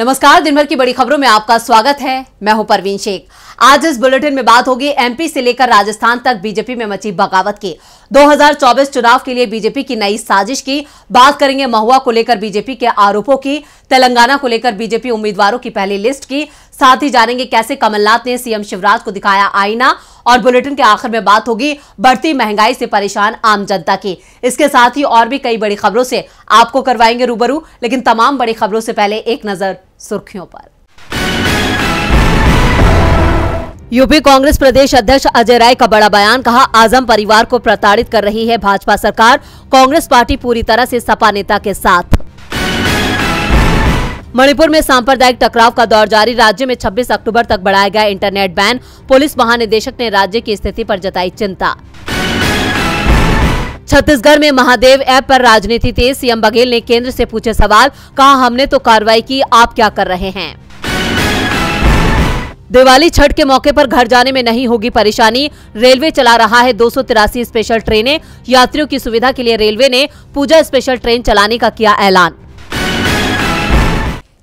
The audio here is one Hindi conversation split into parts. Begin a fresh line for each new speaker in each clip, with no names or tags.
नमस्कार दिनभर की बड़ी खबरों में आपका स्वागत है मैं हूं परवीन शेख आज इस बुलेटिन में बात होगी एमपी से लेकर राजस्थान तक बीजेपी में मची बगावत की 2024 चुनाव के लिए बीजेपी की नई साजिश की बात करेंगे महुआ को लेकर बीजेपी के आरोपों की तेलंगाना को लेकर बीजेपी उम्मीदवारों की पहली लिस्ट की साथ ही जानेंगे कैसे कमलनाथ ने सीएम शिवराज को दिखाया आईना और बुलेटिन के आखिर में बात होगी बढ़ती महंगाई से परेशान आम जनता की इसके साथ ही और भी कई बड़ी खबरों से आपको करवाएंगे रूबरू लेकिन तमाम बड़ी खबरों से पहले एक नजर सुर्खियों पर यूपी कांग्रेस प्रदेश अध्यक्ष अजय राय का बड़ा बयान कहा आजम परिवार को प्रताड़ित कर रही है भाजपा सरकार कांग्रेस पार्टी पूरी तरह से सपा नेता के साथ मणिपुर में सांप्रदायिक टकराव का दौर जारी राज्य में 26 अक्टूबर तक बढ़ाया गया इंटरनेट बैन पुलिस महानिदेशक ने राज्य की स्थिति पर जताई चिंता छत्तीसगढ़ में महादेव ऐप पर राजनीति तेज सीएम बघेल ने केंद्र से पूछे सवाल कहा हमने तो कार्रवाई की आप क्या कर रहे हैं दिवाली छठ के मौके पर घर जाने में नहीं होगी परेशानी रेलवे चला रहा है दो स्पेशल ट्रेनें यात्रियों की सुविधा के लिए रेलवे ने पूजा स्पेशल ट्रेन चलाने का किया ऐलान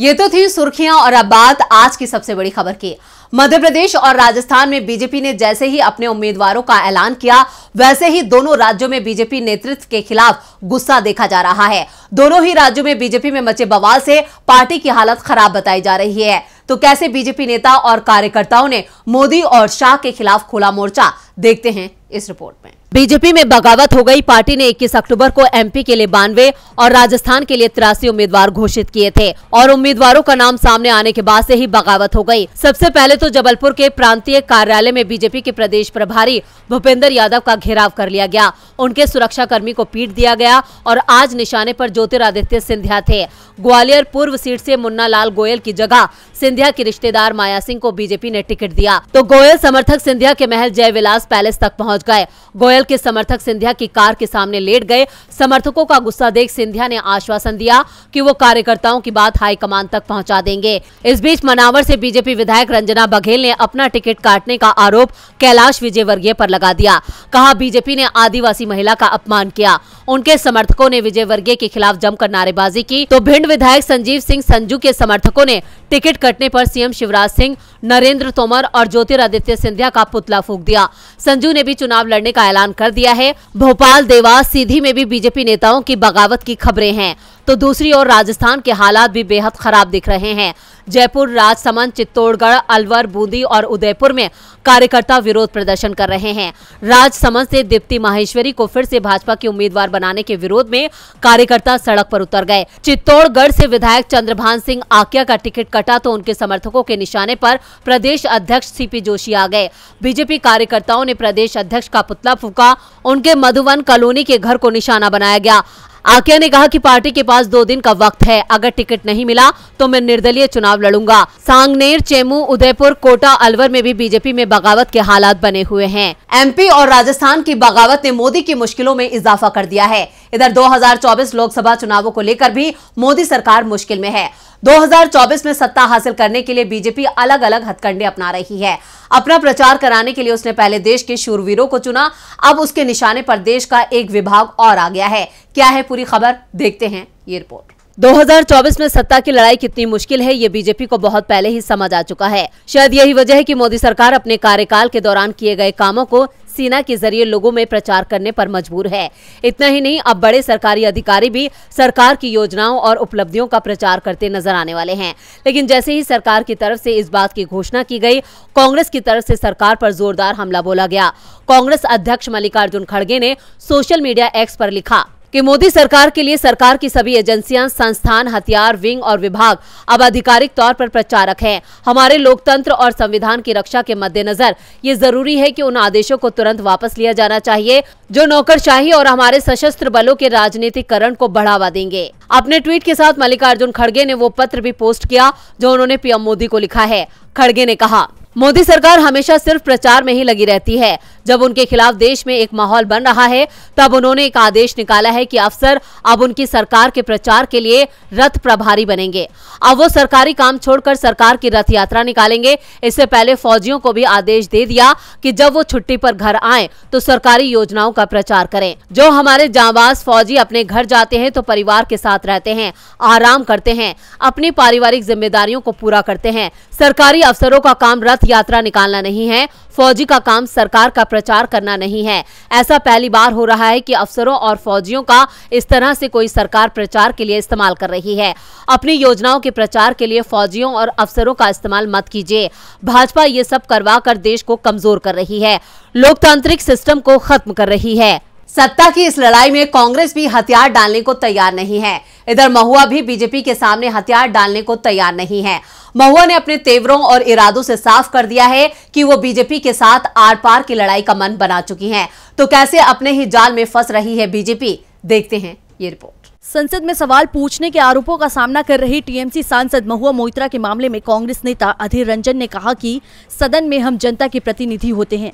ये तो थी सुर्खियां और अब बात आज की सबसे बड़ी खबर की मध्य प्रदेश और राजस्थान में बीजेपी ने जैसे ही अपने उम्मीदवारों का ऐलान किया वैसे ही दोनों राज्यों में बीजेपी नेतृत्व के खिलाफ गुस्सा देखा जा रहा है दोनों ही राज्यों में बीजेपी में मचे बवाल से पार्टी की हालत खराब बताई जा रही है तो कैसे बीजेपी नेता और कार्यकर्ताओं ने मोदी और शाह के खिलाफ खुला मोर्चा देखते हैं इस रिपोर्ट में बीजेपी में बगावत हो गई पार्टी ने 21 अक्टूबर को एमपी के लिए बानवे और राजस्थान के लिए तिरासी उम्मीदवार घोषित किए थे और उम्मीदवारों का नाम सामने आने के बाद से ही बगावत हो गई सबसे पहले तो तो जबलपुर के प्रांतीय कार्यालय में बीजेपी के प्रदेश प्रभारी भूपेंद्र यादव का घेराव कर लिया गया उनके सुरक्षा कर्मी को पीट दिया गया और आज निशाने पर ज्योतिरादित्य सिंधिया थे ग्वालियर पूर्व सीट से मुन्ना लाल गोयल की जगह सिंधिया की रिश्तेदार माया सिंह को बीजेपी ने टिकट दिया तो गोयल समर्थक सिंधिया के महल जयविलास पैलेस तक पहुंच गए गोयल के समर्थक सिंधिया की कार के सामने लेट गए समर्थकों का गुस्सा देख सिंधिया ने आश्वासन दिया कि वो कार्यकर्ताओं की बात हाईकमान तक पहुंचा देंगे इस बीच मनावर से बीजेपी विधायक रंजना बघेल ने अपना टिकट काटने का आरोप कैलाश विजयवर्गीय पर लगा दिया कहा बीजेपी ने आदिवासी महिला का अपमान किया उनके समर्थकों ने विजयवर्गीय के खिलाफ जमकर नारेबाजी की तो भिंड विधायक संजीव सिंह संजू के समर्थकों ने टिकट घटने पर सीएम शिवराज सिंह नरेंद्र तोमर और ज्योतिरादित्य सिंधिया का पुतला फूक दिया संजू ने भी चुनाव लड़ने का ऐलान कर दिया है भोपाल देवास सीधी में भी बीजेपी नेताओं की बगावत की खबरें हैं तो दूसरी ओर राजस्थान के हालात भी बेहद खराब दिख रहे हैं जयपुर राजसमंद चित्तौड़गढ़ अलवर बूंदी और उदयपुर में कार्यकर्ता विरोध प्रदर्शन कर रहे हैं राजसमंद से दीप्ति माहेश्वरी को फिर से भाजपा के उम्मीदवार बनाने के विरोध में कार्यकर्ता सड़क पर उतर गए चित्तौड़गढ़ से विधायक चंद्रभान सिंह आकिया का टिकट कटा तो उनके समर्थकों के निशाने पर प्रदेश अध्यक्ष सीपी जोशी आ गए बीजेपी कार्यकर्ताओं ने प्रदेश अध्यक्ष का पुतला फूका उनके मधुवन कॉलोनी के घर को निशाना बनाया गया आकिया ने कहा कि पार्टी के पास दो दिन का वक्त है अगर टिकट नहीं मिला तो मैं निर्दलीय चुनाव लड़ूंगा सांगनेर चेमू उदयपुर कोटा अलवर में भी बीजेपी में बगावत के हालात बने हुए हैं एमपी और राजस्थान की बगावत ने मोदी की मुश्किलों में इजाफा कर दिया है इधर 2024 लोकसभा चुनावों को लेकर भी मोदी सरकार मुश्किल में है 2024 में सत्ता हासिल करने के लिए बीजेपी अलग अलग हथकंडे अपना रही है अपना प्रचार कराने के लिए उसने पहले देश के शूरवीरों को चुना अब उसके निशाने पर देश का एक विभाग और आ गया है क्या है पूरी खबर देखते हैं ये रिपोर्ट 2024 में सत्ता की लड़ाई कितनी मुश्किल है ये बीजेपी को बहुत पहले ही समझ आ चुका है शायद यही वजह है कि मोदी सरकार अपने कार्यकाल के दौरान किए गए कामों को सीना के जरिए लोगों में प्रचार करने पर मजबूर है इतना ही नहीं अब बड़े सरकारी अधिकारी भी सरकार की योजनाओं और उपलब्धियों का प्रचार करते नजर आने वाले हैं लेकिन जैसे ही सरकार की तरफ से इस बात की घोषणा की गई कांग्रेस की तरफ से सरकार पर जोरदार हमला बोला गया कांग्रेस अध्यक्ष मल्लिकार्जुन खड़गे ने सोशल मीडिया एक्स पर लिखा कि मोदी सरकार के लिए सरकार की सभी एजेंसियां संस्थान हथियार विंग और विभाग अब आधिकारिक तौर पर प्रचारक हैं हमारे लोकतंत्र और संविधान की रक्षा के मद्देनजर ये जरूरी है कि उन आदेशों को तुरंत वापस लिया जाना चाहिए जो नौकरशाही और हमारे सशस्त्र बलों के राजनीतिकरण को बढ़ावा देंगे अपने ट्वीट के साथ मल्लिकार्जुन खड़गे ने वो पत्र भी पोस्ट किया जो उन्होंने पीएम मोदी को लिखा है खड़गे ने कहा मोदी सरकार हमेशा सिर्फ प्रचार में ही लगी रहती है जब उनके खिलाफ देश में एक माहौल बन रहा है तब उन्होंने एक आदेश निकाला है कि अफसर अब उनकी सरकार के प्रचार के लिए रथ प्रभारी बनेंगे अब वो सरकारी काम छोड़कर सरकार की रथ यात्रा निकालेंगे इससे पहले फौजियों को भी आदेश दे दिया कि जब वो छुट्टी पर घर आए तो सरकारी योजनाओं का प्रचार करें जो हमारे जाबाज फौजी अपने घर जाते हैं तो परिवार के साथ रहते हैं आराम करते हैं अपनी पारिवारिक जिम्मेदारियों को पूरा करते हैं सरकारी अफसरों का काम रथ यात्रा निकालना नहीं है फौजी का काम सरकार का प्रचार करना नहीं है ऐसा पहली बार हो रहा है कि अफसरों और फौजियों का इस तरह से कोई सरकार प्रचार के लिए इस्तेमाल कर रही है अपनी योजनाओं के प्रचार के लिए फौजियों और अफसरों का इस्तेमाल मत कीजिए भाजपा ये सब करवा कर देश को कमजोर कर रही है लोकतांत्रिक सिस्टम को खत्म कर रही है सत्ता की इस लड़ाई में कांग्रेस भी हथियार डालने को तैयार नहीं है इधर महुआ भी बीजेपी के सामने हथियार डालने को तैयार नहीं है महुआ ने अपने तेवरों और इरादों से साफ कर दिया है कि वो बीजेपी के साथ आर पार की लड़ाई का मन बना चुकी हैं। तो कैसे अपने ही जाल में फंस रही है बीजेपी देखते
हैं ये रिपोर्ट संसद में सवाल पूछने के आरोपों का सामना कर रही टीएमसी सांसद महुआ मोइत्रा के मामले में कांग्रेस नेता अधीर रंजन ने कहा कि सदन में हम जनता के प्रतिनिधि होते हैं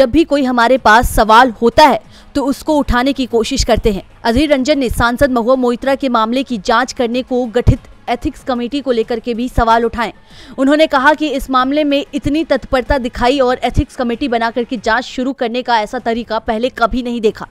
जब भी कोई हमारे पास सवाल होता है तो उसको उठाने की कोशिश करते हैं अधीर रंजन ने सांसद महुआ मोइत्रा के मामले की जांच करने को गठित एथिक्स कमेटी को लेकर के भी सवाल उठाए उन्होंने कहा कि इस मामले में इतनी तत्परता दिखाई और एथिक्स कमेटी बना करके जांच शुरू करने का ऐसा तरीका पहले कभी नहीं देखा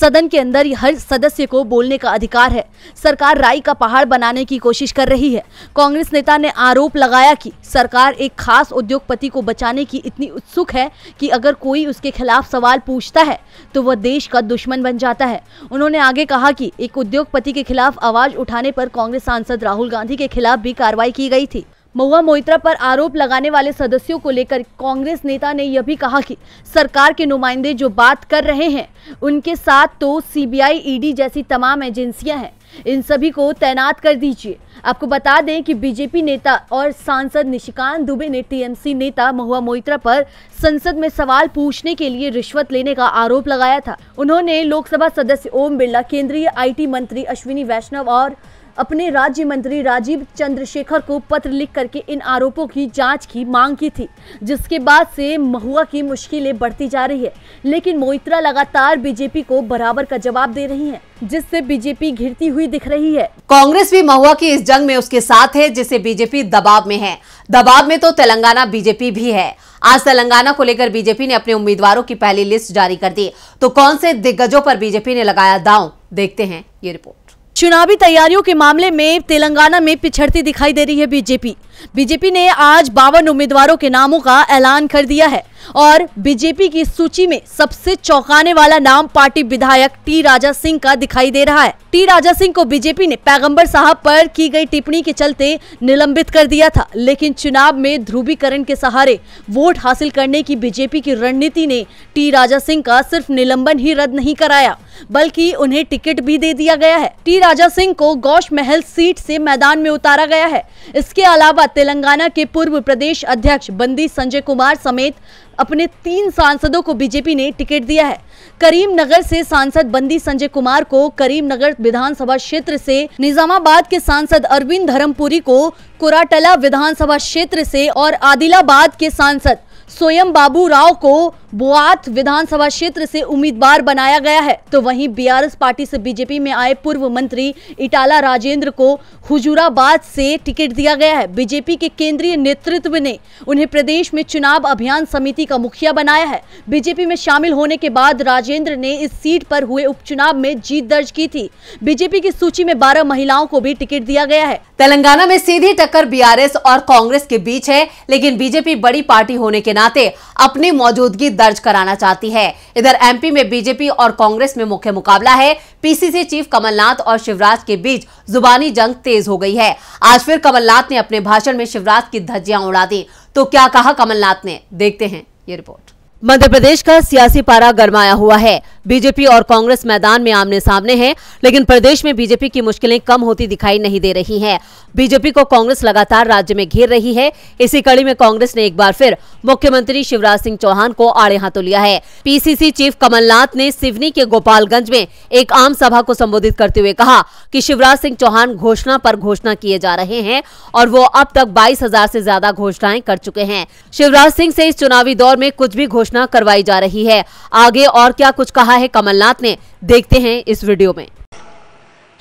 सदन के अंदर हर सदस्य को बोलने का अधिकार है सरकार राय का पहाड़ बनाने की कोशिश कर रही है कांग्रेस नेता ने आरोप लगाया कि सरकार एक खास उद्योगपति को बचाने की इतनी उत्सुक है कि अगर कोई उसके खिलाफ सवाल पूछता है तो वह देश का दुश्मन बन जाता है उन्होंने आगे कहा कि एक उद्योगपति के खिलाफ आवाज उठाने पर कांग्रेस सांसद राहुल गांधी के खिलाफ भी कार्रवाई की गई थी महुआ मोइत्रा पर आरोप लगाने वाले सदस्यों को लेकर कांग्रेस नेता ने यह भी कहा कि सरकार के नुमाइंदे जो बात कर रहे हैं उनके साथ तो सीबीआई ईडी e जैसी तमाम एजेंसियां हैं इन सभी को तैनात कर दीजिए आपको बता दें कि बीजेपी नेता और सांसद निशिकांत दुबे ने टीएमसी नेता महुआ मोइत्रा पर संसद में सवाल पूछने के लिए रिश्वत लेने का आरोप लगाया था उन्होंने लोकसभा सदस्य ओम बिरला केंद्रीय आईटी मंत्री अश्विनी वैष्णव और अपने राज्य मंत्री राजीव चंद्रशेखर को पत्र लिख करके इन आरोपों की जांच की मांग की थी जिसके बाद से महुआ की मुश्किलें बढ़ती जा रही है लेकिन मोइत्रा लगातार बीजेपी को बराबर का जवाब दे रही है जिससे बीजेपी घिरती हुई दिख रही है
कांग्रेस भी महुआ की इस जंग में उसके साथ है जिसे बीजेपी दबाव में है दबाव में तो तेलंगाना बीजेपी भी है आज तेलंगाना को लेकर बीजेपी ने अपने उम्मीदवारों की पहली लिस्ट जारी कर दी तो कौन से दिग्गजों पर बीजेपी ने लगाया दांव देखते हैं ये रिपोर्ट
चुनावी तैयारियों के मामले में तेलंगाना में पिछड़ती दिखाई दे रही है बीजेपी बीजेपी ने आज बावन उम्मीदवारों के नामों का ऐलान कर दिया है और बीजेपी की सूची में सबसे चौंकाने वाला नाम पार्टी विधायक टी राजा सिंह का दिखाई दे रहा है टी राजा सिंह को बीजेपी ने पैगंबर साहब पर की गई टिप्पणी के चलते निलंबित कर दिया था लेकिन चुनाव में ध्रुवीकरण के सहारे वोट हासिल करने की बीजेपी की रणनीति ने टी राजा सिंह का सिर्फ निलंबन ही रद्द नहीं कराया बल्कि उन्हें टिकट भी दे दिया गया है टी राजा सिंह को गौश महल सीट से मैदान में उतारा गया है इसके अलावा तेलंगाना के पूर्व प्रदेश अध्यक्ष बंदी संजय कुमार समेत अपने तीन सांसदों को बीजेपी ने टिकट दिया है करीमनगर से सांसद बंदी संजय कुमार को करीमनगर विधानसभा क्षेत्र से निजामाबाद के सांसद अरविंद धर्मपुरी को कोराटला विधानसभा क्षेत्र से और आदिलाबाद के सांसद स्वयं बाबू राव को बोआत विधानसभा क्षेत्र से उम्मीदवार बनाया गया है तो वहीं बीआरएस पार्टी से बीजेपी में आए पूर्व मंत्री इटाला राजेंद्र को हुजूराबाद से टिकट दिया गया है बीजेपी के केंद्रीय नेतृत्व ने उन्हें प्रदेश में चुनाव अभियान समिति का मुखिया बनाया है बीजेपी में शामिल होने के बाद राजेंद्र ने इस सीट पर हुए उपचुनाव में जीत दर्ज की थी बीजेपी की सूची में बारह महिलाओं को भी टिकट दिया गया है तेलंगाना में सीधी टक्कर बी और
कांग्रेस के बीच है लेकिन बीजेपी बड़ी पार्टी होने के नाते अपनी मौजूदगी दर्ज कराना चाहती है इधर एमपी में बीजेपी और कांग्रेस में मुख्य मुकाबला है पीसीसी चीफ कमलनाथ और शिवराज के बीच जुबानी जंग तेज हो गई है आज फिर कमलनाथ ने अपने भाषण में शिवराज की धज्जियां उड़ा दी तो क्या कहा कमलनाथ ने देखते हैं ये रिपोर्ट मध्य प्रदेश का सियासी पारा गरमाया हुआ है बीजेपी और कांग्रेस मैदान में आमने सामने है लेकिन प्रदेश में बीजेपी की मुश्किलें कम होती दिखाई नहीं दे रही है बीजेपी को कांग्रेस लगातार राज्य में घेर रही है इसी कड़ी में कांग्रेस ने एक बार फिर मुख्यमंत्री शिवराज सिंह चौहान को आड़े हाथों लिया है पीसीसी चीफ कमलनाथ ने सिवनी के गोपालगंज में एक आम सभा को संबोधित करते हुए कहा कि शिवराज सिंह चौहान घोषणा पर घोषणा किए जा रहे हैं और वो अब तक बाईस हजार ज्यादा घोषणाएं कर चुके हैं शिवराज सिंह ऐसी इस चुनावी दौर में कुछ भी घोषणा करवाई जा रही है आगे और क्या कुछ कहा है कमलनाथ ने देखते हैं इस वीडियो में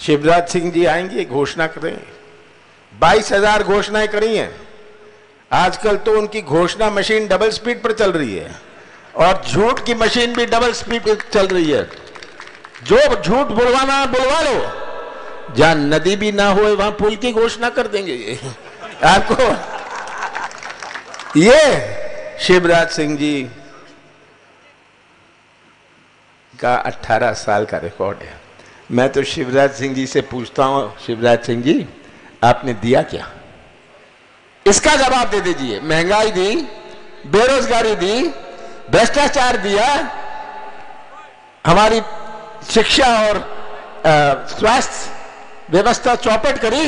शिवराज सिंह जी आएंगे घोषणा करें बाईस हजार घोषणाएं करी हैं आजकल तो उनकी घोषणा मशीन डबल स्पीड पर चल रही है और झूठ की मशीन भी डबल स्पीड पर चल रही है जो झूठ बुलवाना बुलवा लो जहां नदी भी ना हो वहां पुल की घोषणा कर देंगे ये आपको ये शिवराज सिंह जी का 18 साल का रिकॉर्ड है मैं तो शिवराज सिंह जी से पूछता हूँ शिवराज सिंह जी आपने दिया क्या इसका जवाब दे दीजिए महंगाई दी बेरोजगारी दी भ्रष्टाचार दिया हमारी शिक्षा और स्वास्थ्य व्यवस्था चौपट करी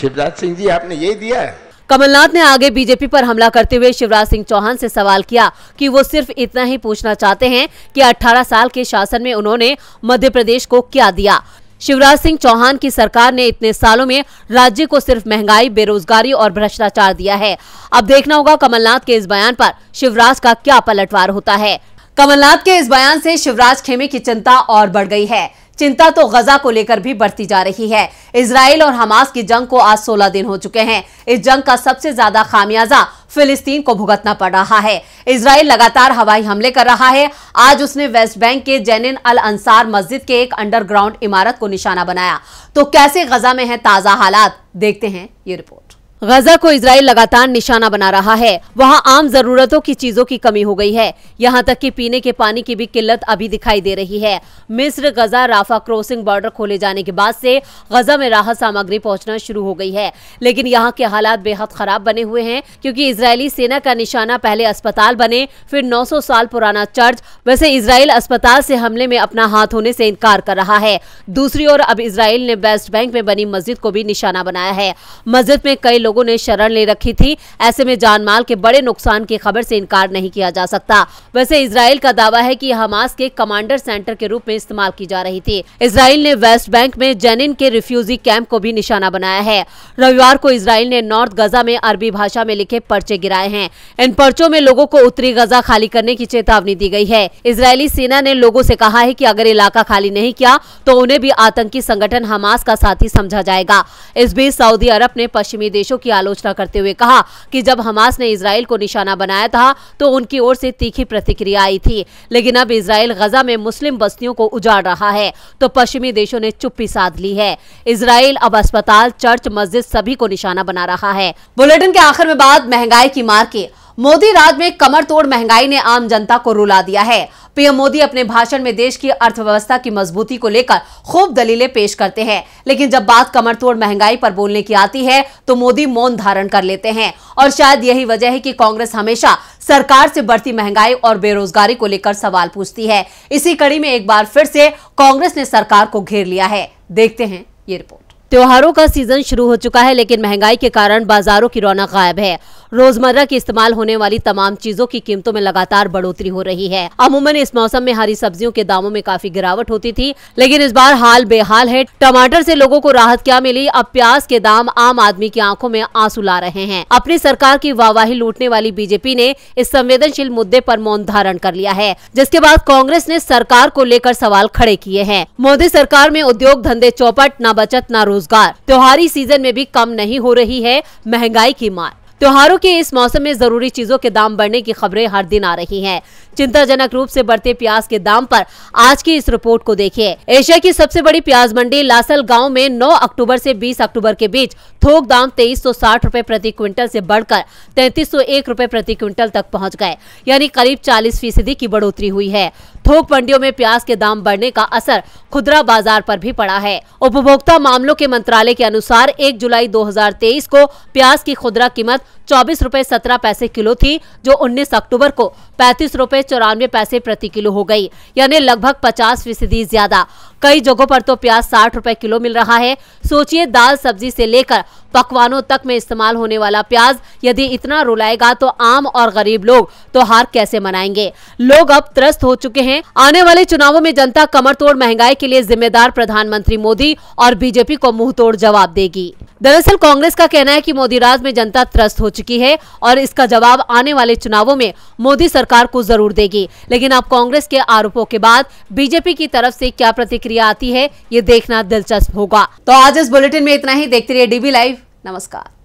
शिवराज सिंह जी आपने यही दिया है
कमलनाथ ने आगे बीजेपी पर हमला करते हुए शिवराज सिंह चौहान से सवाल किया कि वो सिर्फ इतना ही पूछना चाहते हैं कि 18 साल के शासन में उन्होंने मध्य प्रदेश को क्या दिया शिवराज सिंह चौहान की सरकार ने इतने सालों में राज्य को सिर्फ महंगाई बेरोजगारी और भ्रष्टाचार दिया है अब देखना होगा कमलनाथ के इस बयान पर शिवराज का क्या पलटवार होता है कमलनाथ के इस बयान से शिवराज खेमे की चिंता और बढ़ गई है चिंता तो गजा को लेकर भी बढ़ती जा रही है इसराइल और हमास की जंग को आज 16 दिन हो चुके हैं इस जंग का सबसे ज्यादा खामियाजा फिलिस्तीन को भुगतना पड़ रहा है इसराइल लगातार हवाई हमले कर रहा है आज उसने वेस्ट बैंक के जैनिन अल अंसार मस्जिद के एक अंडरग्राउंड इमारत को निशाना बनाया तो कैसे गजा में है ताजा हालात देखते हैं ये रिपोर्ट गजा को इसराइल लगातार निशाना बना रहा है वहां आम जरूरतों की चीजों की कमी हो गई है यहां तक कि पीने के पानी की भी किल्लत अभी दिखाई दे रही है मिस्र गजा राफा क्रॉसिंग बॉर्डर खोले जाने के बाद से गजा में राहत सामग्री पहुंचना शुरू हो गई है लेकिन यहाँ के हालात बेहद खराब बने हुए हैं क्योंकि इसराइली सेना का निशाना पहले अस्पताल बने फिर नौ साल पुराना चर्च वैसे इसराइल अस्पताल से हमले में अपना हाथ होने से इनकार कर रहा है दूसरी ओर अब इसराइल ने वेस्ट बैंक में बनी मस्जिद को भी निशाना बनाया है मस्जिद में कई लोग लोगों ने शरण ले रखी थी ऐसे में माल के बड़े नुकसान की खबर से इनकार नहीं किया जा सकता वैसे इसराइल का दावा है कि हमास के कमांडर सेंटर के रूप में इस्तेमाल की जा रही थी इसराइल ने वेस्ट बैंक में जेनिन के रिफ्यूजी कैंप को भी निशाना बनाया है रविवार को इसराइल ने नॉर्थ गजा में अरबी भाषा में लिखे पर्चे गिराए हैं इन पर्चों में लोगों को उत्तरी गजा खाली करने की चेतावनी दी गई है इसराइली सेना ने लोगों से कहा है कि अगर इलाका खाली नहीं किया तो उन्हें भी आतंकी संगठन हमास का साथी समझा जाएगा इस बीच सऊदी अरब ने पश्चिमी देशों कोशिशों की आलोचना करते हुए कहा कि जब हमास ने इसराइल को निशाना बनाया था तो उनकी ओर से तीखी प्रतिक्रिया आई थी लेकिन अब इसराइल गजा में मुस्लिम बस्तियों को उजाड़ रहा है तो पश्चिमी देशों ने चुप्पी साध ली है इसराइल अब अस्पताल चर्च मस्जिद सभी को निशाना बना रहा है बुलेटिन के आखिर में बाद महंगाई की मार के मोदी राज में कमर तोड़ महंगाई ने आम जनता को रुला दिया है पीएम मोदी अपने भाषण में देश की अर्थव्यवस्था की मजबूती को लेकर खूब दलीलें पेश करते हैं लेकिन जब बात कमर तोड़ महंगाई पर बोलने की आती है तो मोदी मौन धारण कर लेते हैं और शायद यही वजह है कि कांग्रेस हमेशा सरकार से बढ़ती महंगाई और बेरोजगारी को लेकर सवाल पूछती है इसी कड़ी में एक बार फिर से कांग्रेस ने सरकार को घेर लिया है देखते हैं ये रिपोर्ट त्योहारों का सीजन शुरू हो चुका है लेकिन महंगाई के कारण बाजारों की रौनक गायब है रोजमर्रा के इस्तेमाल होने वाली तमाम चीजों की कीमतों में लगातार बढ़ोतरी हो रही है अमूमन इस मौसम में हरी सब्जियों के दामों में काफी गिरावट होती थी लेकिन इस बार हाल बेहाल है टमाटर से लोगों को राहत क्या मिली अब प्याज के दाम आम आदमी की आंखों में आंसू ला रहे हैं अपनी सरकार की वाहवाही लूटने वाली बीजेपी ने इस संवेदनशील मुद्दे पर मौन धारण कर लिया है जिसके बाद कांग्रेस ने सरकार को लेकर सवाल खड़े किए हैं मोदी सरकार में उद्योग धंधे चौपट न बचत न रोज रोजगार त्योहारी सीजन में भी कम नहीं हो रही है महंगाई की मार त्योहारों के इस मौसम में जरूरी चीजों के दाम बढ़ने की खबरें हर दिन आ रही हैं। चिंताजनक रूप से बढ़ते प्याज के दाम पर आज की इस रिपोर्ट को देखिए एशिया की सबसे बड़ी प्याज मंडी लासल गांव में 9 अक्टूबर से 20 अक्टूबर के बीच थोक दाम तेईस सौ प्रति क्विंटल से बढ़कर तैतीस सौ प्रति क्विंटल तक पहुंच गए यानी करीब 40 फीसदी की बढ़ोतरी हुई है थोक मंडियों में प्याज के दाम बढ़ने का असर खुदरा बाजार पर भी पड़ा है उपभोक्ता मामलों के मंत्रालय के अनुसार 1 जुलाई 2023 को प्याज की खुदरा कीमत चौबीस रूपए सत्रह पैसे किलो थी जो 19 अक्टूबर को पैंतीस रूपए चौरानवे पैसे प्रति किलो हो गई यानी लगभग 50 फीसदी ज्यादा कई जगहों पर तो प्याज साठ रूपए किलो मिल रहा है सोचिए दाल सब्जी से लेकर पकवानों तक में इस्तेमाल होने वाला प्याज यदि इतना रुलाएगा तो आम और गरीब लोग तो हार कैसे मनाएंगे लोग अब त्रस्त हो चुके हैं आने वाले चुनावों में जनता कमर तोड़ महंगाई के लिए जिम्मेदार प्रधानमंत्री मोदी और बीजेपी को मुंह तोड़ जवाब देगी दरअसल कांग्रेस का कहना है कि मोदी राज में जनता त्रस्त हो चुकी है और इसका जवाब आने वाले चुनावों में मोदी सरकार को जरूर देगी लेकिन अब कांग्रेस के आरोपों के बाद बीजेपी की तरफ से क्या प्रतिक्रिया आती है ये देखना दिलचस्प होगा तो आज इस बुलेटिन में इतना ही देखते रहिए डीबी लाइव नमस्कार